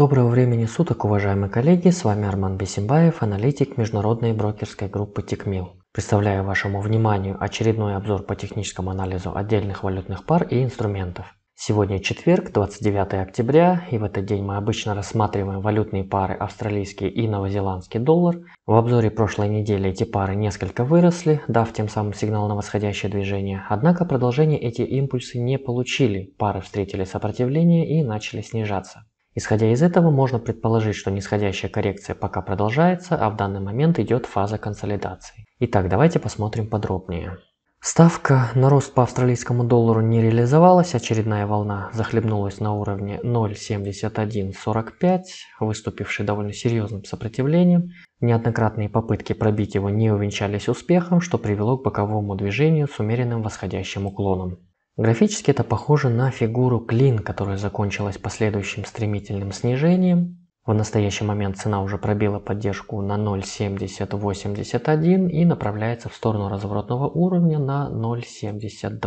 Доброго времени суток, уважаемые коллеги, с вами Арман Бесимбаев, аналитик международной брокерской группы Тикмил. Представляю вашему вниманию очередной обзор по техническому анализу отдельных валютных пар и инструментов. Сегодня четверг, 29 октября, и в этот день мы обычно рассматриваем валютные пары австралийский и новозеландский доллар. В обзоре прошлой недели эти пары несколько выросли, дав тем самым сигнал на восходящее движение. Однако продолжение эти импульсы не получили, пары встретили сопротивление и начали снижаться. Исходя из этого, можно предположить, что нисходящая коррекция пока продолжается, а в данный момент идет фаза консолидации. Итак, давайте посмотрим подробнее. Ставка на рост по австралийскому доллару не реализовалась, очередная волна захлебнулась на уровне 0.7145, выступивший довольно серьезным сопротивлением. Неоднократные попытки пробить его не увенчались успехом, что привело к боковому движению с умеренным восходящим уклоном. Графически это похоже на фигуру клин, которая закончилась последующим стремительным снижением. В настоящий момент цена уже пробила поддержку на 0.7081 и направляется в сторону разворотного уровня на 0.7020.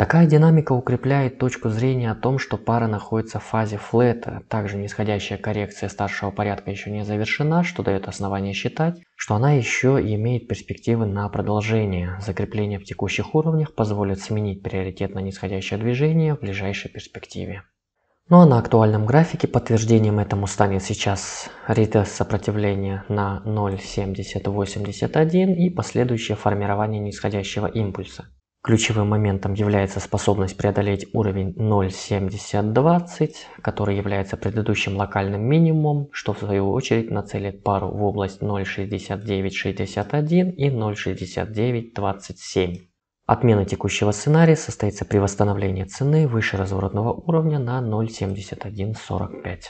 Такая динамика укрепляет точку зрения о том, что пара находится в фазе флета. Также нисходящая коррекция старшего порядка еще не завершена, что дает основание считать, что она еще имеет перспективы на продолжение. Закрепление в текущих уровнях позволит сменить приоритет на нисходящее движение в ближайшей перспективе. Ну а на актуальном графике подтверждением этому станет сейчас ретест сопротивления на 0.7081 и последующее формирование нисходящего импульса. Ключевым моментом является способность преодолеть уровень 0.7020, который является предыдущим локальным минимумом, что в свою очередь нацелит пару в область 0.6961 и 0.6927. Отмена текущего сценария состоится при восстановлении цены выше разворотного уровня на 0.7145.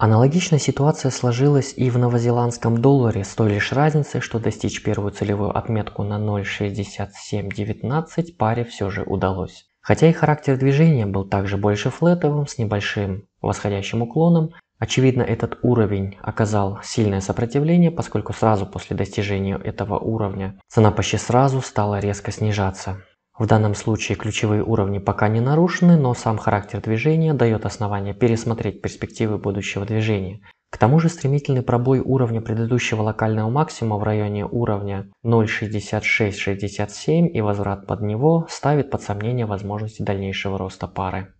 Аналогичная ситуация сложилась и в новозеландском долларе с той лишь разницей, что достичь первую целевую отметку на 0.6719 паре все же удалось. Хотя и характер движения был также больше флетовым с небольшим восходящим уклоном, очевидно этот уровень оказал сильное сопротивление, поскольку сразу после достижения этого уровня цена почти сразу стала резко снижаться. В данном случае ключевые уровни пока не нарушены, но сам характер движения дает основание пересмотреть перспективы будущего движения. К тому же стремительный пробой уровня предыдущего локального максимума в районе уровня 0.6667 и возврат под него ставит под сомнение возможности дальнейшего роста пары.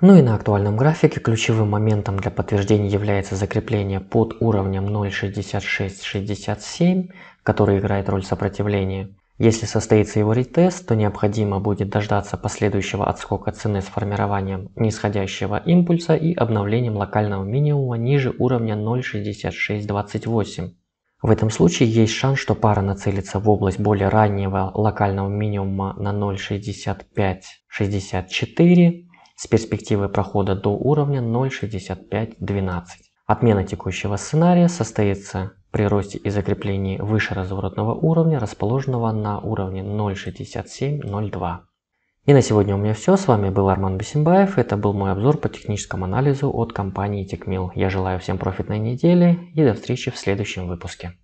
Ну и на актуальном графике ключевым моментом для подтверждения является закрепление под уровнем 0.6667, который играет роль сопротивления. Если состоится его ретест, то необходимо будет дождаться последующего отскока цены с формированием нисходящего импульса и обновлением локального минимума ниже уровня 0.6628. В этом случае есть шанс, что пара нацелится в область более раннего локального минимума на 0.6564 с перспективой прохода до уровня 0.6512. Отмена текущего сценария состоится при росте и закреплении выше разворотного уровня, расположенного на уровне 0.6702. И на сегодня у меня все. С вами был Арман Бесимбаев. Это был мой обзор по техническому анализу от компании TechMill. Я желаю всем профитной недели и до встречи в следующем выпуске.